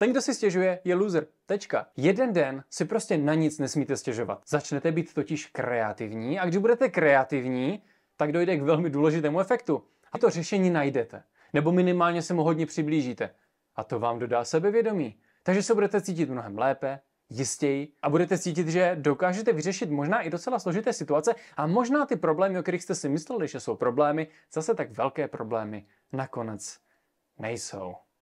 Ten, kdo si stěžuje, je loser. Tečka. Jeden den si prostě na nic nesmíte stěžovat. Začnete být totiž kreativní a když budete kreativní, tak dojde k velmi důležitému efektu. A to řešení najdete. Nebo minimálně se mu hodně přiblížíte. A to vám dodá sebevědomí. Takže se budete cítit mnohem lépe, jistěji a budete cítit, že dokážete vyřešit možná i docela složité situace a možná ty problémy, o kterých jste si mysleli, že jsou problémy, zase tak velké problémy nakonec nejsou.